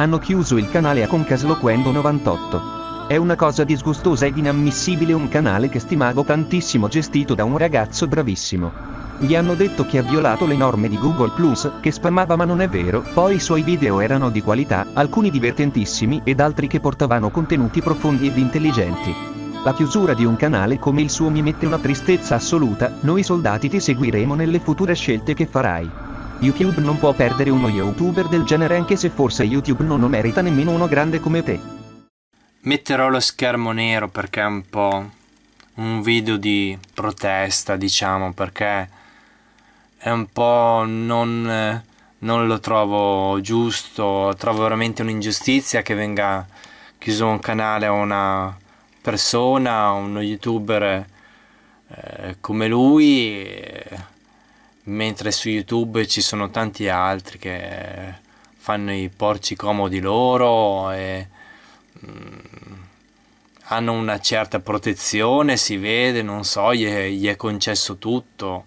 Hanno chiuso il canale a Concasloquendo 98. È una cosa disgustosa ed inammissibile un canale che stimavo tantissimo gestito da un ragazzo bravissimo. Gli hanno detto che ha violato le norme di Google Plus, che spammava ma non è vero, poi i suoi video erano di qualità, alcuni divertentissimi ed altri che portavano contenuti profondi ed intelligenti. La chiusura di un canale come il suo mi mette una tristezza assoluta, noi soldati ti seguiremo nelle future scelte che farai. YouTube non può perdere uno YouTuber del genere anche se forse YouTube non lo merita nemmeno uno grande come te. Metterò lo schermo nero perché è un po' un video di protesta, diciamo, perché è un po' non, non lo trovo giusto, trovo veramente un'ingiustizia che venga chiuso un canale a una persona, uno youtuber eh, come lui. Eh, mentre su YouTube ci sono tanti altri che fanno i porci comodi loro e mm, hanno una certa protezione, si vede, non so, gli è, gli è concesso tutto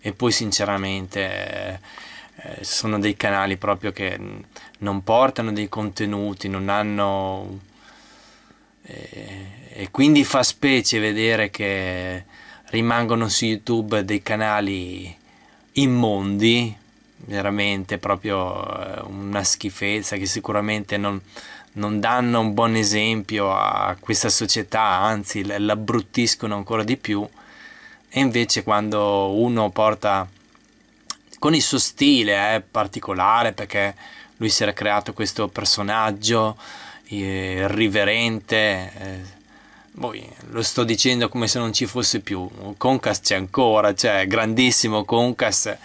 e poi sinceramente eh, sono dei canali proprio che non portano dei contenuti, non hanno... Eh, e quindi fa specie vedere che rimangono su YouTube dei canali immondi, veramente proprio eh, una schifezza che sicuramente non, non danno un buon esempio a questa società, anzi l'abbruttiscono ancora di più. E invece quando uno porta con il suo stile eh, particolare, perché lui si era creato questo personaggio irriverente, eh, poi lo sto dicendo come se non ci fosse più, Concast c'è ancora, cioè grandissimo Concast,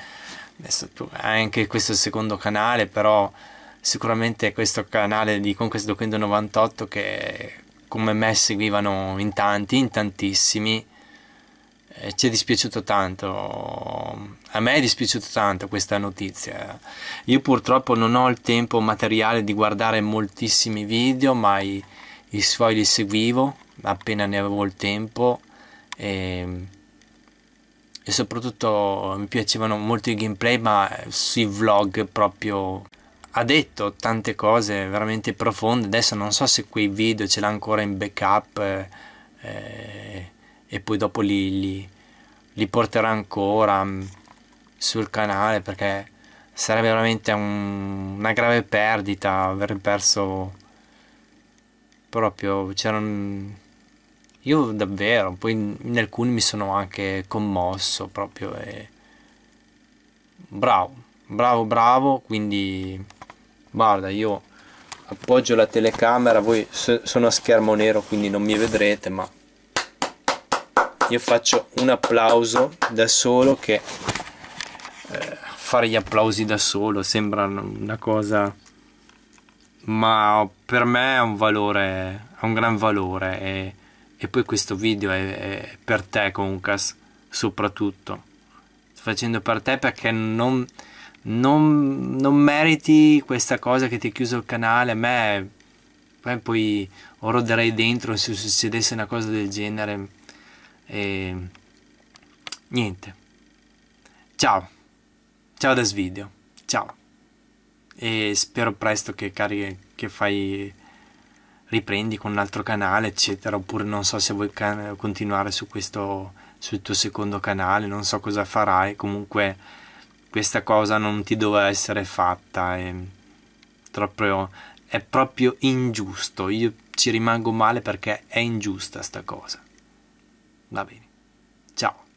adesso tu hai anche questo secondo canale, però sicuramente questo canale di Concast Doquendo 98 che come me seguivano in tanti, in tantissimi, eh, ci è dispiaciuto tanto, a me è dispiaciuto tanto questa notizia, io purtroppo non ho il tempo materiale di guardare moltissimi video, ma... I, i suoi li seguivo appena ne avevo il tempo e, e soprattutto mi piacevano molto i gameplay ma sui vlog proprio ha detto tante cose veramente profonde adesso non so se quei video ce l'ha ancora in backup eh, e poi dopo li, li, li porterà ancora mm, sul canale perché sarebbe veramente un, una grave perdita aver perso proprio c'erano io davvero poi in, alcuni mi sono anche commosso proprio e bravo bravo bravo quindi guarda io appoggio la telecamera voi sono a schermo nero quindi non mi vedrete ma io faccio un applauso da solo che eh, fare gli applausi da solo sembra una cosa ma per me ha un valore, ha un gran valore e, e poi questo video è, è per te Concas, soprattutto. Sto facendo per te perché non, non, non, meriti questa cosa che ti ha chiuso il canale, a me poi roderei dentro se succedesse una cosa del genere e niente. Ciao, ciao da Svideo, ciao e spero presto che carichi, che fai riprendi con un altro canale eccetera oppure non so se vuoi continuare su questo sul tuo secondo canale non so cosa farai comunque questa cosa non ti doveva essere fatta è proprio, è proprio ingiusto io ci rimango male perché è ingiusta sta cosa va bene ciao